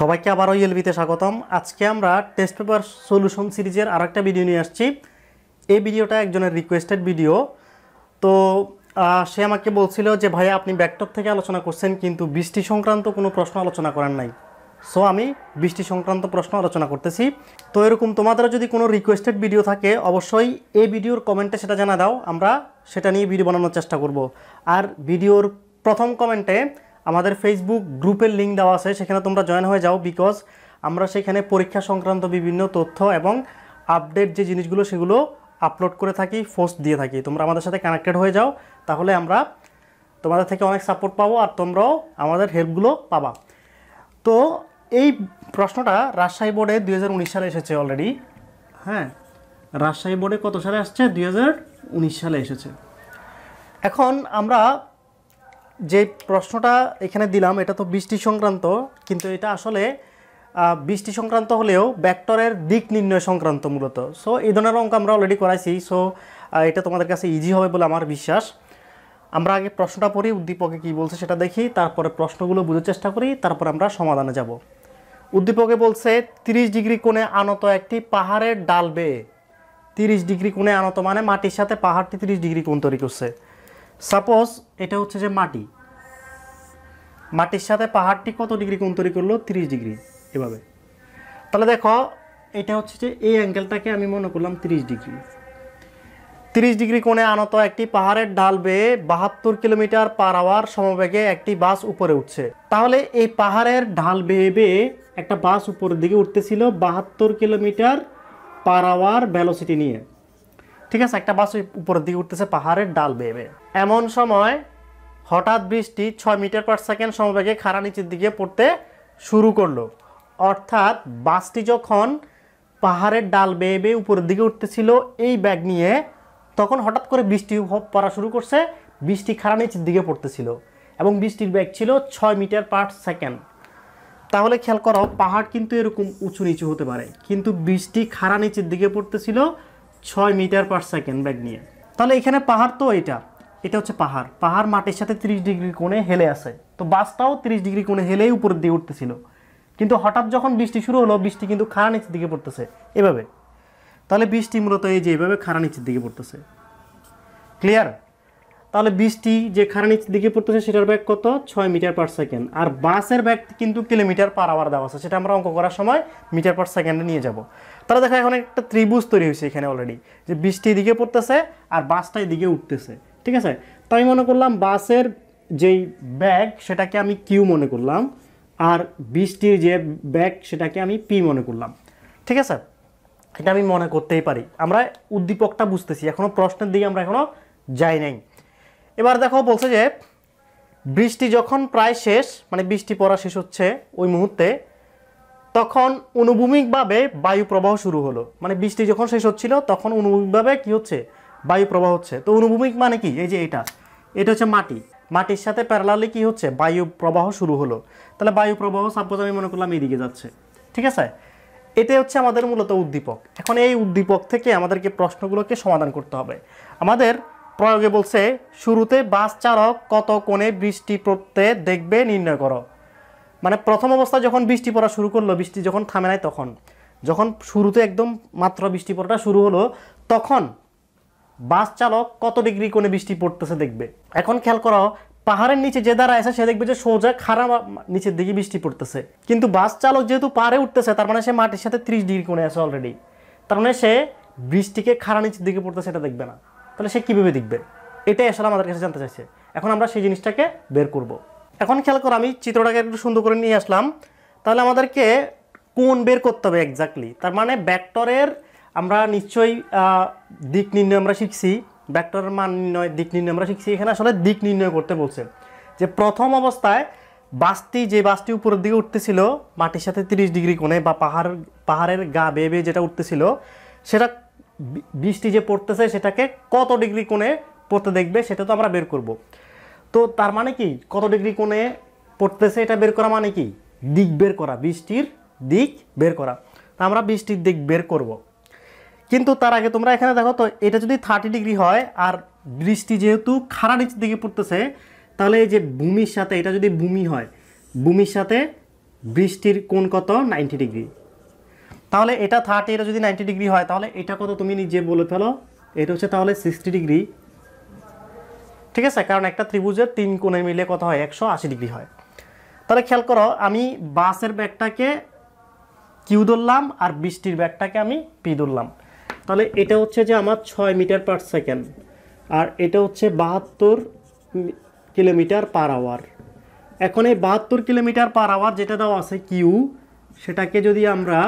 সবাইকে আবারও ইএলবিতে স্বাগতম আজকে আমরা টেস্ট পেপার সলিউশন সিরিজের আর একটা ভিডিও নিয়ে আসছি এই ভিডিওটা একজনের রিকোয়েস্টেড ভিডিও তো সে আমাকে বলছিল যে ভাই আপনি ব্যাকটপ থেকে আলোচনা করছেন কিন্তু বৃষ্টি সংক্রান্ত কোনো প্রশ্ন আলোচনা করার নাই সো আমি বৃষ্টি সংক্রান্ত প্রশ্ন আলোচনা করতেছি তো এরকম তোমাদের যদি কোনো রিকোয়েস্টেড ভিডিও থাকে অবশ্যই এই ভিডিওর কমেন্টে সেটা জানা দাও আমরা সেটা নিয়ে ভিডিও বানানোর চেষ্টা করব আর ভিডিওর প্রথম কমেন্টে আমাদের ফেসবুক গ্রুপের লিঙ্ক দেওয়া আছে সেখানে তোমরা জয়েন হয়ে যাও বিকজ আমরা সেখানে পরীক্ষা সংক্রান্ত বিভিন্ন তথ্য এবং আপডেট যে জিনিসগুলো সেগুলো আপলোড করে থাকি ফোস্ট দিয়ে থাকি তোমরা আমাদের সাথে কানেক্টেড হয়ে যাও তাহলে আমরা তোমাদের থেকে অনেক সাপোর্ট পাবো আর তোমরাও আমাদের হেল্পগুলো পাবা তো এই প্রশ্নটা রাজশাহী বোর্ডে দুই সালে এসেছে অলরেডি হ্যাঁ রাজশাহী বোর্ডে কত সালে আসছে দুই সালে এসেছে এখন আমরা যে প্রশ্নটা এখানে দিলাম এটা তো বৃষ্টি সংক্রান্ত কিন্তু এটা আসলে বৃষ্টি সংক্রান্ত হলেও ব্যাক্টরের দিক নির্ণয় সংক্রান্ত মূলত সো এই ধরনের অঙ্ক আমরা অলরেডি করাইছি সো এটা তোমাদের কাছে ইজি হবে বলে আমার বিশ্বাস আমরা আগে প্রশ্নটা পড়ি উদ্দীপকে কি বলছে সেটা দেখি তারপরে প্রশ্নগুলো বোঝার চেষ্টা করি তারপর আমরা সমাধানে যাব উদ্দীপকে বলছে 30 ডিগ্রি কোণে আনত একটি পাহাড়ের ডাল বেয়ে তিরিশ ডিগ্রি কোণে আনত মানে মাটির সাথে পাহাড়টি তিরিশ ডিগ্রি কোণ তৈরি করছে সাপোজ এটা হচ্ছে যে মাটি মাটির সাথে পাহাড়টি কত ডিগ্রি কোন তৈরি করলো তিরিশ ডিগ্রি এভাবে তাহলে দেখো এটা হচ্ছে যে এই অ্যাঙ্গেলটাকে আমি মনে করলাম তিরিশ ডিগ্রি তিরিশ ডিগ্রি কোণে আনত একটি পাহাড়ের ডাল বেয়ে বাহাত্তর কিলোমিটার পার আওয়ার সমবেগে একটি বাস উপরে উঠছে তাহলে এই পাহাড়ের ঢাল বেয়ে বেয়ে একটা বাস উপরের দিকে উঠতেছিল বাহাত্তর কিলোমিটার পার আওয়ার ভ্যালোসিটি নিয়ে ঠিক আছে একটা বাস উপরের দিকে উঠতেছে পাহাড়ের ডাল বেয়ে বেয়ে এমন সময় হঠাৎ বৃষ্টি ছয় মিটার পার সেকেন্ড সমবেগে খাড়া নিচের দিকে পড়তে শুরু করলো অর্থাৎ বাসটি যখন পাহাড়ের ডাল বেয়ে বেয়ে উপরের দিকে উঠতেছিল এই ব্যাগ নিয়ে তখন হঠাৎ করে বৃষ্টি পড়া শুরু করছে বৃষ্টি খাড়া নিচের দিকে পড়তেছিল এবং বৃষ্টির ব্যাগ ছিল ছয় মিটার পার সেকেন্ড তাহলে খেয়াল করো পাহাড় কিন্তু এরকম উঁচু নিচু হতে পারে কিন্তু বৃষ্টি খাড়া নিচের দিকে পড়তেছিল ছয় মিটার পার সেকেন্ড ব্যাগ নিয়ে তাহলে এখানে পাহাড় তো এটা এটা হচ্ছে পাহাড় পাহাড় মাটির সাথে 30 ডিগ্রি কোণে হেলে আসে তো বাসটাও 30 ডিগ্রি কোণে হেলেই উপরের দিকে উঠতেছিল কিন্তু হঠাৎ যখন বৃষ্টি শুরু হলো বৃষ্টি কিন্তু খাড়া নিচের দিকে পড়তেছে এভাবে তাহলে বৃষ্টি মূলত এই যে এভাবে খাড়া নিচের দিকে পড়তেছে ক্লিয়ার তাহলে বৃষ্টি যে খাড়া নিচের দিকে পড়তেছে সেটার ব্যাগ কত ছয় মিটার পার সেকেন্ড আর বাসের ব্যাগ কিন্তু কিলোমিটার পার আওয়ার দেওয়া আছে সেটা আমরা অঙ্ক করার সময় মিটার পার সেকেন্ডে নিয়ে যাব তাহলে দেখা এখন একটা ত্রিভুজ তৈরি হয়েছে এখানে অলরেডি যে বৃষ্টি এদিকে পড়তেছে আর বাসটা এদিকে উঠতেছে ঠিক আছে তো আমি মনে করলাম বাসের যেই ব্যাগ সেটাকে আমি কিউ মনে করলাম আর বৃষ্টির যে ব্যাগ সেটাকে আমি পি মনে করলাম ঠিক আছে এটা আমি মনে করতেই পারি আমরা উদ্দীপকটা বুঝতেছি এখনও প্রশ্নের দিকে আমরা এখনও যাই নাই এবার দেখো বলছে যে বৃষ্টি যখন প্রায় শেষ মানে বৃষ্টি পড়া শেষ হচ্ছে ওই মুহূর্তে তখন অনুভূমিকভাবে বায়ু প্রবাহ শুরু হলো মানে বৃষ্টি যখন শেষ হচ্ছিল তখন অনুভূমিকভাবে কী হচ্ছে বায়ু প্রবাহ হচ্ছে তো অনুভূমিক মানে কি এই যে এটা এটা হচ্ছে মাটি মাটির সাথে প্যারালালে কি হচ্ছে বায়ু প্রবাহ শুরু হলো তাহলে বায়ু প্রবাহ সাপোজ আমি মনে করলাম এদিকে যাচ্ছে ঠিক আছে এটাই হচ্ছে আমাদের মূলত উদ্দীপক এখন এই উদ্দীপক থেকে আমাদেরকে প্রশ্নগুলোকে সমাধান করতে হবে আমাদের প্রয়োগে বলছে শুরুতে বাস চালক কত কোণে বৃষ্টি পড়তে দেখবে নির্ণয় করো মানে প্রথম অবস্থা যখন বৃষ্টি পড়া শুরু করলো বৃষ্টি যখন থামে নাই তখন যখন শুরুতে একদম মাত্র বৃষ্টি পড়াটা শুরু হলো তখন বাস চালক কত ডিগ্রি কোণে বৃষ্টি পড়তেছে দেখবে এখন খেয়াল করো পাহাড়ের নিচে যে দ্বারা আসে সে দেখবে যে সোজা খারাপ নিচের দিকে বৃষ্টি পড়তেছে কিন্তু বাস চালক যেহেতু পাহাড়ে উঠতেছে তার মানে সে মাটির সাথে ত্রিশ ডিগ্রি কোণে আছে অলরেডি তার মানে সে বৃষ্টিকে খাড়া নিচের দিকে পড়তেছে এটা দেখবে না তাহলে সে কীভাবে দেখবে এটাই আসলে আমাদের কাছে জানতে চাইছে এখন আমরা সেই জিনিসটাকে বের করব। এখন খেয়াল করো আমি চিত্রটাকে একটু সুন্দর করে নিয়ে আসলাম তাহলে আমাদেরকে কোন বের করতে হবে এক্স্যাক্টলি তার মানে ব্যাক্টরের আমরা নিশ্চয়ই দিক নির্ণয় আমরা শিখছি ব্যাক্টরের মান নির্ণয় দিক নির্ণয় আমরা শিখছি এখানে আসলে দিক নির্ণয় করতে বলছে যে প্রথম অবস্থায় বাসটি যে বাসটি উপরের দিকে উঠতেছিল মাটির সাথে তিরিশ ডিগ্রি কোণে বা পাহাড় পাহাড়ের গা বেয়ে বেয়ে যেটা উঠতেছিল সেটা বৃষ্টি যে পড়তেছে সেটাকে কত ডিগ্রি কোণে পড়তে দেখবে সেটা তো আমরা বের করব তো তার মানে কি কত ডিগ্রি কোণে পড়তেছে এটা বের করা মানে কি দিক বের করা বৃষ্টির দিক বের করা তা আমরা বৃষ্টির দিক বের করব কিন্তু তার আগে তোমরা এখানে দেখো তো এটা যদি থার্টি ডিগ্রি হয় আর বৃষ্টি যেহেতু খাড়া নিচের দিকে পড়তেছে তাহলে এই যে ভূমির সাথে এটা যদি ভূমি হয় ভূমির সাথে বৃষ্টির কোন কত নাইনটি ডিগ্রি তাহলে এটা থার্টি এটা যদি নাইনটি ডিগ্রি হয় তাহলে এটা কত তুমি নিজে বলে ফেলো এটা হচ্ছে তাহলে সিক্সটি ডিগ্রি ঠিক আছে কারণ একটা ত্রিভুজের তিন কোণে মিলে কত হয় একশো আশি ডিগ্রি হয় তাহলে খেয়াল করো আমি বাসের ব্যাগটাকে কিউ ধরলাম আর বৃষ্টির ব্যাগটাকে আমি পি ধরলাম তাহলে এটা হচ্ছে যে আমার ছয় মিটার পার সেকেন্ড আর এটা হচ্ছে বাহাত্তর কিলোমিটার পার আওয়ার এখন এই বাহাত্তর কিলোমিটার পার আওয়ার যেটা দেওয়া আছে কিউ সেটাকে যদি আমরা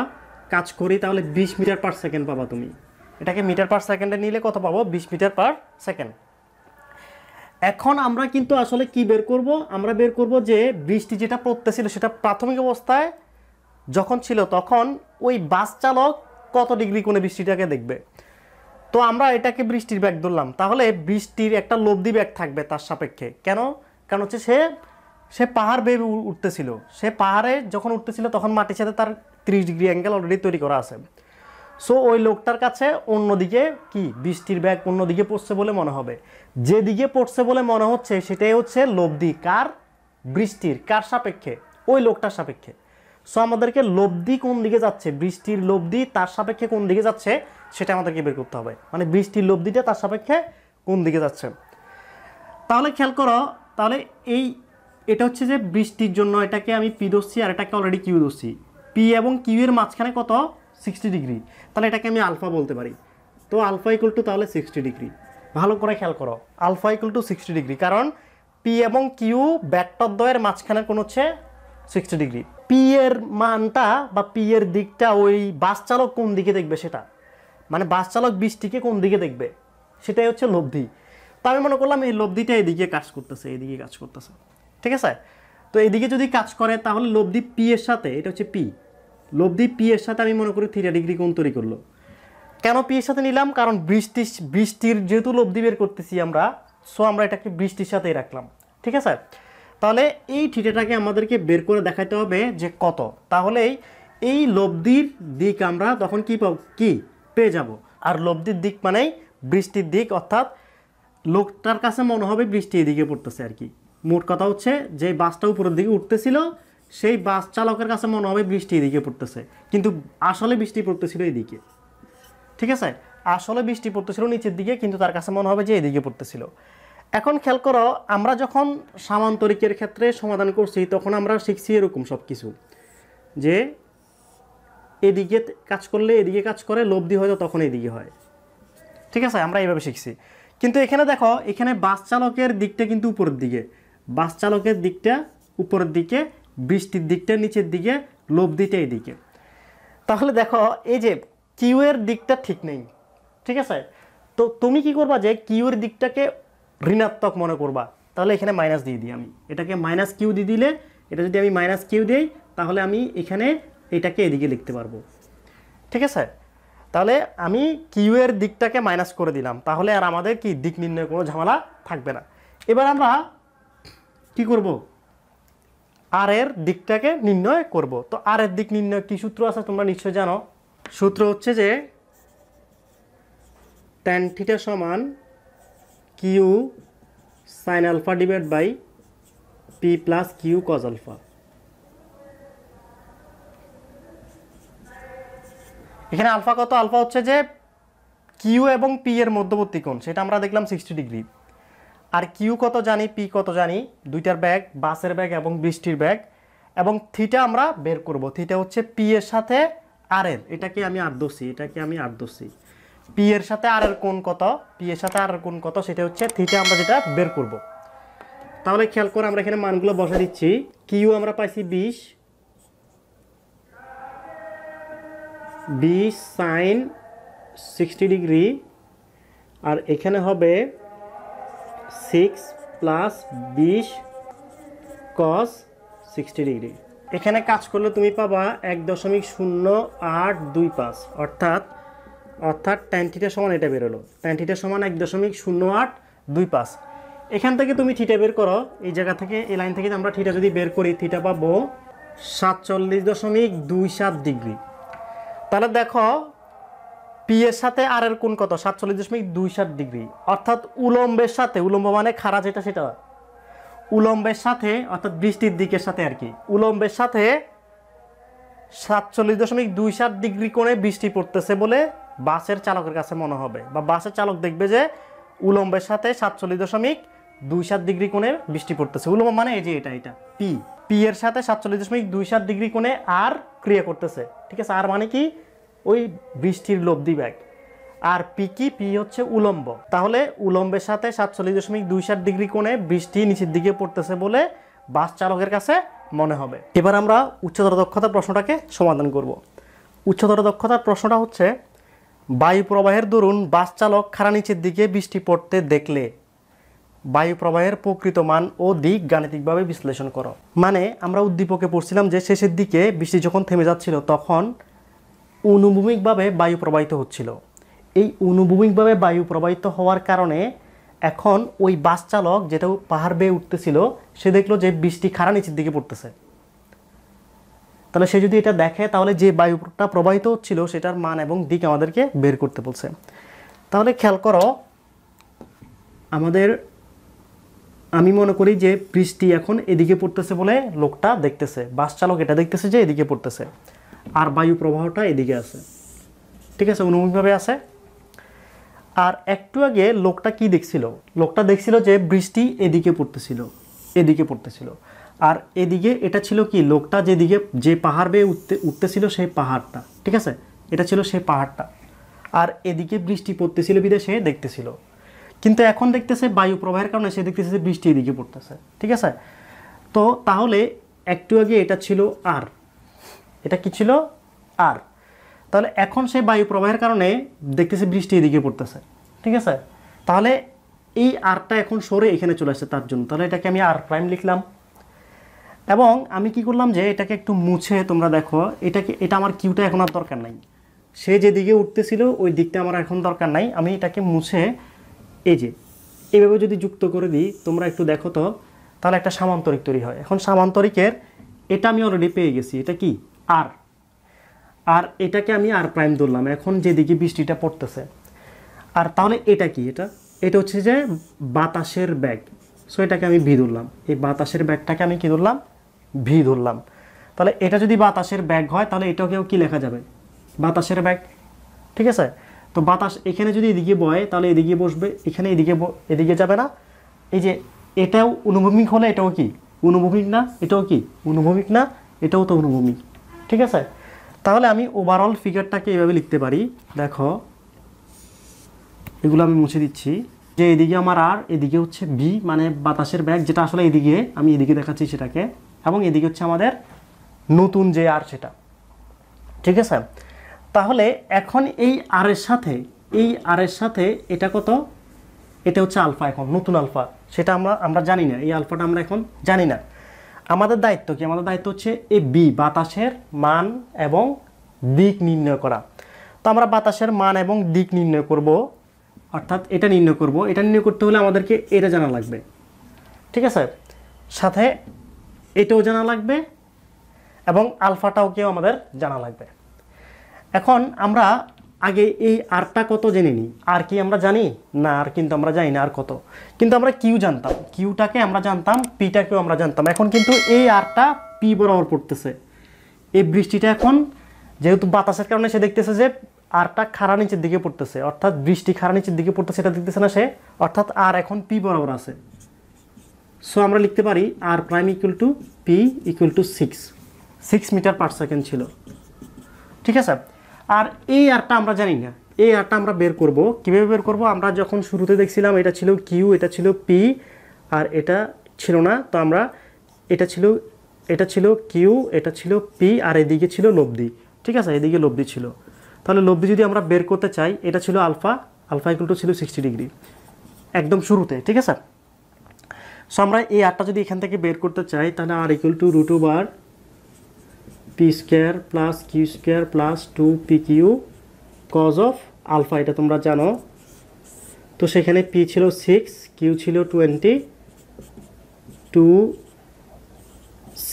কাজ করি তাহলে বিশ মিটার পার সেকেন্ড পাবা তুমি এটাকে মিটার পার সেকেন্ডে নিলে কত পাবো বিশ মিটার পার সেকেন্ড এখন আমরা কিন্তু আসলে কি বের করব আমরা বের করব যে বৃষ্টি যেটা পড়তেছিল সেটা প্রাথমিক অবস্থায় যখন ছিল তখন ওই বাস চালক কত ডিগ্রি কোণে বৃষ্টিটাকে দেখবে তো আমরা এটাকে বৃষ্টির ব্যাগ ধরলাম তাহলে বৃষ্টির একটা লব্ধি ব্যাগ থাকবে তার সাপেক্ষে কেন কারণ হচ্ছে সে সে পাহাড় বেয়ে উঠতেছিল সে পাহাড়ে যখন উঠতেছিল তখন মাটির সাথে তার ত্রিশ ডিগ্রি অ্যাঙ্গেল অলরেডি তৈরি করা আছে সো ওই লোকটার কাছে অন্যদিকে কি বৃষ্টির ব্যাগ অন্যদিকে পড়ছে বলে মনে হবে যেদিকে পড়ছে বলে মনে হচ্ছে সেটাই হচ্ছে লব্ধি কার বৃষ্টির কার সাপেক্ষে ওই লোকটার সাপেক্ষে সো আমাদেরকে লব্ধি কোন দিকে যাচ্ছে বৃষ্টির লব্ধি তার সাপেক্ষে কোন দিকে যাচ্ছে সেটা আমাদেরকে বের করতে হবে মানে বৃষ্টির লব্ধিটা তার সাপেক্ষে কোন দিকে যাচ্ছে তাহলে খেয়াল করো তাহলে এই এটা হচ্ছে যে বৃষ্টির জন্য এটাকে আমি পি দোষছি আর এটাকে অলরেডি কিউ দোষছি পি এবং কিউ এর মাঝখানে কত সিক্সটি ডিগ্রি তাহলে এটাকে আমি আলফা বলতে পারি তো আলফা ইকুয়াল টু তাহলে সিক্সটি ডিগ্রি ভালো করে খেয়াল করো alpha equal to sixty degree কারণ পি এবং কিউ দ্বয়ের মাঝখানে কোন হচ্ছে সিক্সটি ডিগ্রি পিয়ের মানটা বা পিয়ের দিকটা ওই বাস চালক কোন দিকে দেখবে সেটা মানে বাস চালক বৃষ্টিকে কোন দিকে দেখবে সেটাই হচ্ছে লব্ধি তা আমি মনে করলাম এই লব্ধিটা এদিকে কাজ করতেছে এদিকে কাজ করতেছে ঠিক আছে তো এদিকে যদি কাজ করে তাহলে লব্ধি পি এর সাথে এটা হচ্ছে পি লব্ধি পি এর সাথে আমি মনে করি থ্রিটা ডিগ্রি কোন তৈরি করলো কেন পি এর সাথে নিলাম কারণ বৃষ্টি বৃষ্টির যেহেতু লব্ধি বের করতেছি আমরা সো আমরা এটাকে বৃষ্টির সাথেই রাখলাম ঠিক আছে তাহলে এই থিটাটাকে আমাদেরকে বের করে দেখাতে হবে যে কত তাহলেই এই লব্ধির দিক আমরা তখন কি পাব কি পেয়ে যাব আর লব্ধির দিক মানেই বৃষ্টির দিক অর্থাৎ লোকটার কাছে মনে হবে বৃষ্টি এদিকে পড়তেছে আর কি মোট কথা হচ্ছে যে বাসটা উপরের দিকে উঠতেছিল সেই বাস চালকের কাছে মনে হবে বৃষ্টি এদিকে পড়তেছে কিন্তু আসলে বৃষ্টি পড়তেছিল এদিকে ঠিক আছে আসলে বৃষ্টি পড়তেছিল নিচের দিকে কিন্তু তার কাছে মনে হবে যে এদিকে পড়তেছিল এখন খেয়াল করো আমরা যখন সামান্তরিকের ক্ষেত্রে সমাধান করছি তখন আমরা শিখছি এরকম সব কিছু যে এদিকে কাজ করলে এদিকে কাজ করে লব্ধি হয়তো তখন এদিকে হয় ঠিক আছে আমরা এইভাবে শিখছি কিন্তু এখানে দেখো এখানে বাস চালকের দিকটা কিন্তু উপরের দিকে বাস চালকের দিকটা উপরের দিকে বৃষ্টির দিকটা নিচের দিকে লব্ধিটা এদিকে তাহলে দেখো এই যে কিউয়ের দিকটা ঠিক নেই ঠিক আছে তো তুমি কি করবা যে কিউর দিকটাকে ঋণাত্মক মনে করবা তাহলে এখানে মাইনাস দিয়ে দিই আমি এটাকে মাইনাস কিউ দিয়ে দিলে এটা যদি আমি মাইনাস কিউ দিই তাহলে আমি এখানে এটাকে এদিকে লিখতে পারবো ঠিক আছে তাহলে আমি কিউ এর দিকটাকে মাইনাস করে দিলাম তাহলে আর আমাদের কি দিক নির্ণয় কোনো ঝামেলা থাকবে না এবার আমরা কি করব আর এর দিকটাকে নির্ণয় করব তো আর এর দিক নির্ণয় কি সূত্র আছে তোমরা নিশ্চয় জানো সূত্র হচ্ছে যে ট্যান থিটা সমান Q sine alpha divide by P plus Q cos alpha এখানে আলফা কত আলফা হচ্ছে যে কিউ এবং পি এর মধ্যবর্তী কোণ সেটা আমরা দেখলাম সিক্সটি ডিগ্রি আর কিউ কত জানি পি কত জানি দুইটার ব্যাগ বাসের ব্যাগ এবং বৃষ্টির ব্যাগ এবং থিটা আমরা বের করব থিটা হচ্ছে পি এর সাথে আর এর এটাকে আমি আর দোষী এটাকে আমি আর দোষী পি এর সাথে আর এর কোন কত পি এর সাথে আর এর কোন কত সেটা হচ্ছে থিটা আমরা যেটা বের করব তাহলে খেয়াল করে আমরা এখানে মানগুলো বসা দিচ্ছি কিউ আমরা পাইছি বিশ বিশ সাইন সিক্সটি ডিগ্রি আর এখানে হবে সিক্স প্লাস বিশ কস সিক্সটি ডিগ্রি এখানে কাজ করলে তুমি পাবা এক দশমিক শূন্য আট দুই পাঁচ অর্থাৎ অর্থাৎ ট্যান থিটার সমান এটা বেরোলো ট্যান থিটার সমান এক দশমিক শূন্য আট দুই পাঁচ এখান থেকে তুমি থিটা বের করো এই জায়গা থেকে এই লাইন থেকে আমরা থিটা যদি বের করি থিটা পাবো সাতচল্লিশ দশমিক দুই সাত ডিগ্রি তাহলে দেখো পি এর সাথে আর এর কোন কত সাতচল্লিশ দশমিক দুই সাত ডিগ্রি অর্থাৎ উলম্বের সাথে উলম্ব মানে খাড়া যেটা সেটা উলম্বের সাথে অর্থাৎ বৃষ্টির দিকের সাথে আর কি উলম্বের সাথে সাতচল্লিশ দশমিক দুই সাত ডিগ্রি কোণে বৃষ্টি পড়তেছে বলে বাসের চালকের কাছে মনে হবে বা বাসের চালক দেখবে যে উলম্বের সাথে সাতচল্লিশ দশমিক দুই সাত ডিগ্রি কোণে বৃষ্টি পড়তেছে উলম্ব মানে এই যে এটা এটা পি পি এর সাথে সাতচল্লিশ দশমিক দুই সাত ডিগ্রি কোণে আর ক্রিয়া করতেছে ঠিক আছে আর মানে কি ওই বৃষ্টির লব্ধি ব্যাগ আর পি কি পি হচ্ছে উলম্ব তাহলে উলম্বের সাথে সাতচল্লিশ দশমিক দুই সাত ডিগ্রি কোণে বৃষ্টি নিচের দিকে পড়তেছে বলে বাস চালকের কাছে মনে হবে এবার আমরা উচ্চতর দক্ষতার প্রশ্নটাকে সমাধান করব উচ্চতর দক্ষতার প্রশ্নটা হচ্ছে বায়ু প্রবাহের দরুন বাস চালক খাড়া নিচের দিকে বৃষ্টি পড়তে দেখলে বায়ু প্রবাহের প্রকৃত মান ও দিক গাণিতিকভাবে বিশ্লেষণ করো মানে আমরা উদ্দীপকে পড়ছিলাম যে শেষের দিকে বৃষ্টি যখন থেমে যাচ্ছিল তখন অনুভূমিকভাবে বায়ু প্রবাহিত হচ্ছিল এই অনুভূমিকভাবে বায়ু প্রবাহিত হওয়ার কারণে এখন ওই বাস চালক যেটা পাহাড় বেয়ে উঠতেছিল সে দেখলো যে বৃষ্টি খাড়া নিচের দিকে পড়তেছে তাহলে সে যদি এটা দেখে তাহলে যে বায়ুটা প্রবাহিত হচ্ছিল সেটার মান এবং দিক আমাদেরকে বের করতে বলছে তাহলে খেয়াল করো আমাদের আমি মনে করি যে বৃষ্টি এখন এদিকে পড়তেছে বলে লোকটা দেখতেছে বাস চালক এটা দেখতেছে যে এদিকে পড়তেছে আর বায়ু প্রবাহটা এদিকে আছে ঠিক আছে অনুভূমিকভাবে আছে আর একটু আগে লোকটা কি দেখছিল লোকটা দেখছিল যে বৃষ্টি এদিকে পড়তেছিল এদিকে পড়তেছিল আর এদিকে এটা ছিল কি লোকটা যেদিকে যে পাহাড় বেয়ে উঠতে উঠতেছিল সেই পাহাড়টা ঠিক আছে এটা ছিল সেই পাহাড়টা আর এদিকে বৃষ্টি পড়তেছিল বিদে সে দেখতেছিল কিন্তু এখন দেখতেছে বায়ু প্রবাহের কারণে সে দেখতেছে যে বৃষ্টি এদিকে পড়তেছে ঠিক আছে তো তাহলে একটু আগে এটা ছিল আর এটা কি ছিল আর তাহলে এখন সেই বায়ু প্রবাহের কারণে দেখতেছি বৃষ্টি এদিকে পড়তেছে ঠিক আছে তাহলে এই আরটা এখন সরে এখানে চলে আসছে তার জন্য তাহলে এটাকে আমি আর প্রাইম লিখলাম এবং আমি কি করলাম যে এটাকে একটু মুছে তোমরা দেখো এটাকে এটা আমার কিউটা এখন আর দরকার নাই সে যেদিকে উঠতেছিল ওই দিকটা আমার এখন দরকার নাই আমি এটাকে মুছে এই যে এভাবে যদি যুক্ত করে দিই তোমরা একটু দেখো তো তাহলে একটা সামান্তরিক তৈরি হয় এখন সামান্তরিকের এটা আমি অলরেডি পেয়ে গেছি এটা কি আর আর এটাকে আমি আর প্রাইম ধরলাম এখন যেদিকে বৃষ্টিটা পড়তেছে আর তাহলে এটা কি এটা এটা হচ্ছে যে বাতাসের ব্যাগ সো এটাকে আমি ভি ধরলাম এই বাতাসের ব্যাগটাকে আমি কী ধরলাম ভি ধরলাম তাহলে এটা যদি বাতাসের ব্যাগ হয় তাহলে এটাকেও কি লেখা যাবে বাতাসের ব্যাগ ঠিক আছে তো বাতাস এখানে যদি এদিকে বয় তাহলে এদিকে বসবে এখানে এদিকে এদিকে যাবে না এই যে এটাও অনুভূমিক হলে এটাও কি অনুভূমিক না এটাও কি অনুভূমিক না এটাও তো অনুভূমিক ঠিক আছে তাহলে আমি ওভারঅল ফিগারটাকে এইভাবে লিখতে পারি দেখো এগুলো আমি মুছে দিচ্ছি যে এদিকে আমার আর এদিকে হচ্ছে বি মানে বাতাসের ব্যাগ যেটা আসলে এদিকে আমি এদিকে দেখাচ্ছি সেটাকে এবং এদিকে হচ্ছে আমাদের নতুন যে আর সেটা ঠিক আছে তাহলে এখন এই আর এর সাথে এই আর এর সাথে এটা কত এটা হচ্ছে আলফা এখন নতুন আলফা সেটা আমরা আমরা জানি না এই আলফাটা আমরা এখন জানি না আমাদের দায়িত্ব কি আমাদের দায়িত্ব হচ্ছে এ বি বাতাসের মান এবং দিক নির্ণয় করা তো আমরা বাতাসের মান এবং দিক নির্ণয় করব অর্থাৎ এটা নির্ণয় করব এটা নির্ণয় করতে হলে আমাদেরকে এটা জানা লাগবে ঠিক আছে সাথে এটাও জানা লাগবে এবং আলফাটাও কেউ আমাদের জানা লাগবে এখন আমরা আগে এই আরটা কত জেনে নিই আর কি আমরা জানি না আর কিন্তু আমরা জানি না আর কত কিন্তু আমরা কিউ জানতাম কিউটাকে আমরা জানতাম পিটাকেও আমরা জানতাম এখন কিন্তু এই আরটা পি বরাবর পড়তেছে এই বৃষ্টিটা এখন যেহেতু বাতাসের কারণে সে দেখতেছে যে আরটা খাড়া নিচের দিকে পড়তেছে অর্থাৎ বৃষ্টি খাড়া নিচের দিকে পড়তেছে সেটা দেখতেছে না সে অর্থাৎ আর এখন পি বরাবর আছে সো আমরা লিখতে পারি R prime equal to P equal to six six metre per second ছিল ঠিক আছে আর এই আরটা আমরা জানি না এই আরটা আমরা বের করব কিভাবে বের করব আমরা যখন শুরুতে দেখছিলাম এটা ছিল কিউ এটা ছিল পি আর এটা ছিল না তো আমরা এটা ছিল এটা ছিল কিউ এটা ছিল পি আর এদিকে ছিল লব্ধি ঠিক আছে এদিকে লব্ধি ছিল তাহলে লব্ধি যদি আমরা বের করতে চাই এটা ছিল আলফা আলফা ইকুয়াল টু ছিল সিক্সটি ডিগ্রি একদম শুরুতে ঠিক আছে সো আমরা এই আটটা যদি এখান থেকে বের করতে চাই তাহলে R equal to root over P square plus Q square plus two P Q cos of alpha এটা তোমরা জানো তো সেখানে পি ছিল সিক্স কিউ ছিল twenty two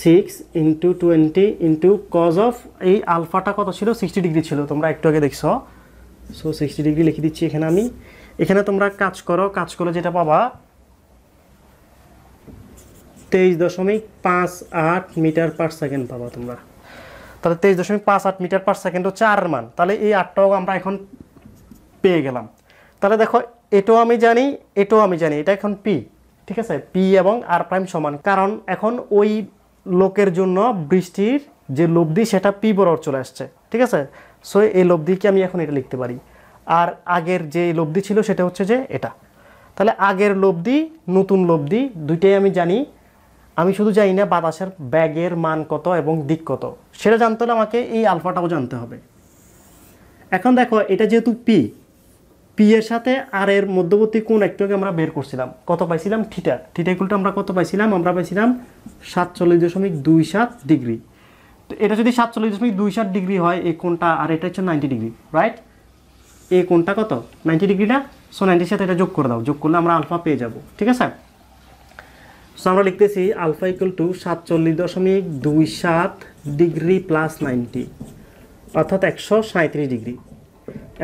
six into twenty into cos of এই আলফাটা কত ছিল সিক্সটি ডিগ্রি ছিল তোমরা একটু আগে দেখছো সো সিক্সটি ডিগ্রি লিখে দিচ্ছি এখানে আমি এখানে তোমরা কাজ করো কাজ করো যেটা পাবা তেইশ দশমিক পাঁচ আট মিটার পার সেকেন্ড পাবা তোমরা তাহলে তেইশ দশমিক পাঁচ আট মিটার পার সেকেন্ড হচ্ছে আর মান তাহলে এই আটটাও আমরা এখন পেয়ে গেলাম তাহলে দেখো এটাও আমি জানি এটাও আমি জানি এটা এখন পি ঠিক আছে পি এবং আর প্রাইম সমান কারণ এখন ওই লোকের জন্য বৃষ্টির যে লব্ধি সেটা পি বরাবর চলে আসছে ঠিক আছে সো এই লব্ধিকে আমি এখন এটা লিখতে পারি আর আগের যে লব্ধি ছিল সেটা হচ্ছে যে এটা তাহলে আগের লব্ধি নতুন লব্ধি দুইটাই আমি জানি আমি শুধু জানি না বাতাসের ব্যাগের মান কত এবং দিক কত সেটা জানতে হলে আমাকে এই আলফাটাও জানতে হবে এখন দেখো এটা যেহেতু পি পি এর সাথে আর এর মধ্যবর্তী কোন একটুকে আমরা বের করছিলাম কত পাইছিলাম থিটা থিটা ইকুলটা আমরা কত পাইছিলাম আমরা পাইছিলাম সাতচল্লিশ দশমিক দুই সাত ডিগ্রি তো এটা যদি সাতচল্লিশ দশমিক দুই সাত ডিগ্রি হয় এই কোনটা আর এটা হচ্ছে নাইনটি ডিগ্রি রাইট এই কোনটা কত নাইনটি ডিগ্রিটা সো নাইনটির সাথে এটা যোগ করে দাও যোগ করলে আমরা আলফা পেয়ে যাব ঠিক আছে সো আমরা লিখতেছি আলফা ইকুয়াল টু সাতচল্লিশ দশমিক দুই সাত ডিগ্রি প্লাস নাইনটি অর্থাৎ একশো সাঁত্রিশ ডিগ্রি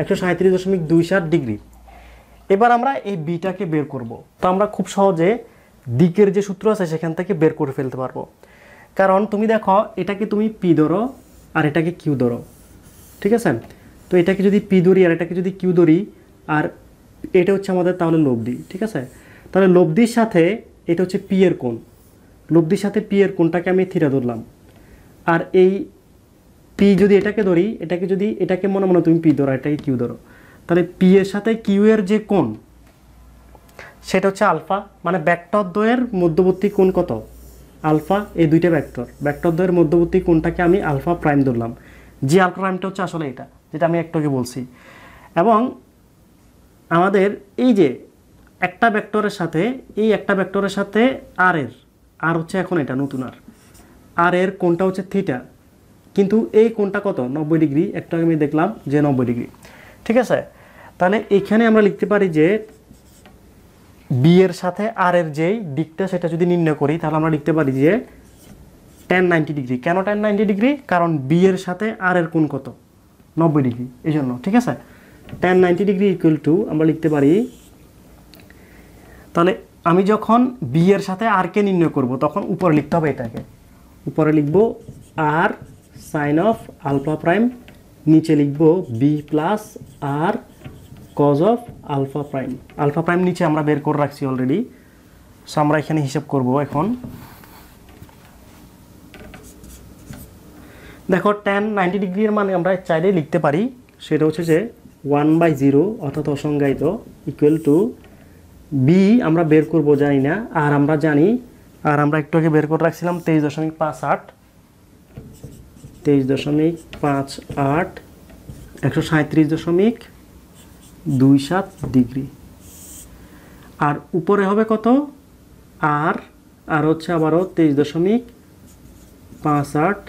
একশো সাঁত্রিশ দশমিক দুই সাত ডিগ্রি এবার আমরা এই বিটাকে বের করব তো আমরা খুব সহজে দিকের যে সূত্র আছে সেখান থেকে বের করে ফেলতে পারবো কারণ তুমি দেখো এটাকে তুমি পি ধরো আর এটাকে কিউ ধরো ঠিক আছে তো এটাকে যদি পি ধরি আর এটাকে যদি কিউ ধরি আর এটা হচ্ছে আমাদের তাহলে লব্ধি ঠিক আছে তাহলে লব্ধির সাথে এটা হচ্ছে পি এর কোণ লব্ধির সাথে পি এর কোণটাকে আমি থিটা ধরলাম আর এই পি যদি এটাকে ধরি এটাকে যদি এটাকে মনে মনে তুমি পি ধরো এটাকে কিউ ধরো তাহলে পি এর সাথে কিউ এর যে কোণ সেটা হচ্ছে আলফা মানে ব্যাক্টর দ্বয়ের মধ্যবর্তী কোণ কত আলফা এই দুইটা ব্যাক্টর ব্যাক্টর দ্বয়ের মধ্যবর্তী কোণটাকে আমি আলফা প্রাইম ধরলাম যে আলফা প্রাইমটা হচ্ছে আসলে এটা যেটা আমি একটাকে বলছি এবং আমাদের এই যে একটা ব্যাক্টরের সাথে এই একটা ব্যাক্টরের সাথে আর এর আর হচ্ছে এখন এটা নতুন আর আর এর কোনটা হচ্ছে থিটা কিন্তু এই কোনটা কত নব্বই ডিগ্রি একটা আমি দেখলাম যে নব্বই ডিগ্রি ঠিক আছে তাহলে এখানে আমরা লিখতে পারি যে বি এর সাথে আর এর যেই দিকটা সেটা যদি নির্ণয় করি তাহলে আমরা লিখতে পারি যে টেন নাইনটি ডিগ্রি কেন টেন নাইনটি ডিগ্রি কারণ বি এর সাথে আর এর কোন কত নব্বই ডিগ্রি এই জন্য ঠিক আছে tan ninety degree equal to আমরা লিখতে পারি তাহলে আমি যখন বি এর সাথে আরকে নির্ণয় করব তখন উপরে লিখতে হবে এটাকে উপরে লিখব R sine of alpha prime নিচে লিখব B plus R cos of alpha prime alpha prime নিচে আমরা বের করে রাখছি অলরেডি সো আমরা এখানে হিসাব করব এখন দেখো টেন নাইনটি ডিগ্রির মানে আমরা চাইলে লিখতে পারি সেটা হচ্ছে যে ওয়ান বাই জিরো অর্থাৎ অসংজ্ঞায়িত ইকুয়াল টু বি আমরা বের করব জানি না আর আমরা জানি আর আমরা একটু আগে বের করে রাখছিলাম তেইশ দশমিক পাঁচ আট তেইশ দশমিক পাঁচ আট একশো সাঁত্রিশ দশমিক দুই সাত ডিগ্রি আর উপরে হবে কত আর আর হচ্ছে আবারও তেইশ দশমিক পাঁচ আট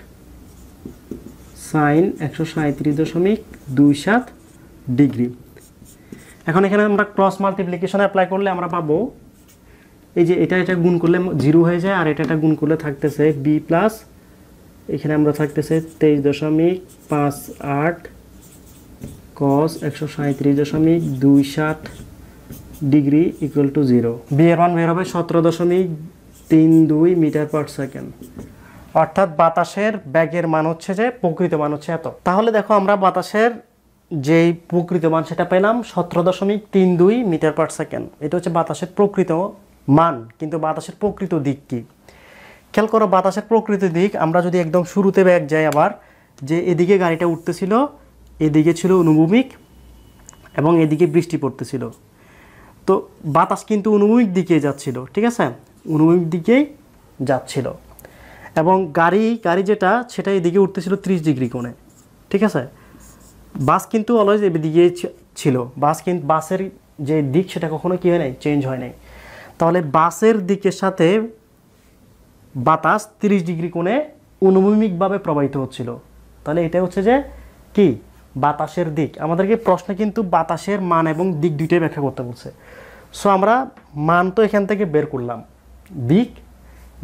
সাইন একশো সাঁত্রিশ দশমিক দুই সাত ডিগ্রি এখন এখানে আমরা ক্রস মাল্টিপ্লিকেশন অ্যাপ্লাই করলে আমরা পাবো এই যে এটা এটা গুণ করলে জিরো হয়ে যায় আর এটা এটা গুণ করলে থাকতেছে বি প্লাস এখানে আমরা থাকতেছে তেইশ দশমিক পাঁচ আট কস একশো সাঁত্রিশ দশমিক দুই সাত ডিগ্রি ইকুয়াল টু জিরো বিয়ের মান বের হবে সতেরো দশমিক তিন দুই মিটার পার সেকেন্ড অর্থাৎ বাতাসের ব্যাগের মান হচ্ছে যে প্রকৃত মান হচ্ছে এত তাহলে দেখো আমরা বাতাসের যেই প্রকৃত মান সেটা পেলাম সতেরো দশমিক তিন দুই মিটার পার সেকেন্ড এটা হচ্ছে বাতাসের প্রকৃত মান কিন্তু বাতাসের প্রকৃত দিক কী খেয়াল করো বাতাসের প্রকৃত দিক আমরা যদি একদম শুরুতে ব্যাগ যাই আবার যে এদিকে গাড়িটা উঠতেছিল এদিকে ছিল অনুভূমিক এবং এদিকে বৃষ্টি পড়তেছিল তো বাতাস কিন্তু অনুভূমিক দিকে যাচ্ছিল ঠিক আছে অনুভূমিক দিকেই যাচ্ছিল এবং গাড়ি গাড়ি যেটা সেটা এদিকে উঠতেছিল ত্রিশ ডিগ্রি কোণে ঠিক আছে বাস কিন্তু অলওয়েজ এদিকে ছিল বাস কিন্তু বাসের যে দিক সেটা কখনো কী হয় নাই চেঞ্জ হয় নাই তাহলে বাসের দিকের সাথে বাতাস তিরিশ ডিগ্রি কোণে অনুভূমিকভাবে প্রবাহিত হচ্ছিল তাহলে এটা হচ্ছে যে কি বাতাসের দিক আমাদেরকে প্রশ্নে কিন্তু বাতাসের মান এবং দিক দুইটাই ব্যাখ্যা করতে বলছে সো আমরা মান তো এখান থেকে বের করলাম দিক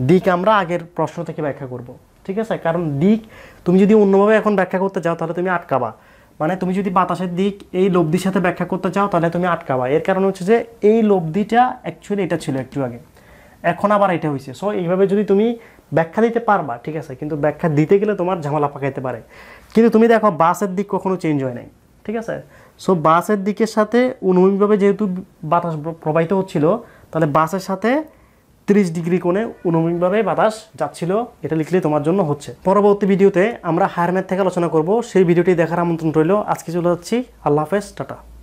দিক আমরা আগের প্রশ্ন থেকে ব্যাখ্যা করব ঠিক আছে কারণ দিক তুমি যদি অন্যভাবে এখন ব্যাখ্যা করতে যাও তাহলে তুমি আটকাবা মানে তুমি যদি বাতাসের দিক এই লব্ধির সাথে ব্যাখ্যা করতে চাও তাহলে তুমি আটকাবা এর কারণ হচ্ছে যে এই লব্ধিটা অ্যাকচুয়ালি এটা ছিল একটু আগে এখন আবার এটা হয়েছে সো এইভাবে যদি তুমি ব্যাখ্যা দিতে পারবা ঠিক আছে কিন্তু ব্যাখ্যা দিতে গেলে তোমার ঝামেলা পাকাইতে পারে কিন্তু তুমি দেখো বাসের দিক কখনো চেঞ্জ হয় নাই ঠিক আছে সো বাসের দিকের সাথে অনুভূমিকভাবে যেহেতু বাতাস প্রবাহিত হচ্ছিল তাহলে বাসের সাথে তিরিশ ডিগ্রি কোণে অনুভূমিকভাবে বাতাস যাচ্ছিল এটা লিখলে তোমার জন্য হচ্ছে পরবর্তী ভিডিওতে আমরা হায়ার ম্যাথ থেকে আলোচনা করব সেই ভিডিওটি দেখার আমন্ত্রণ রইল আজকে চলে যাচ্ছি আল্লাহ হাফেজ টাটা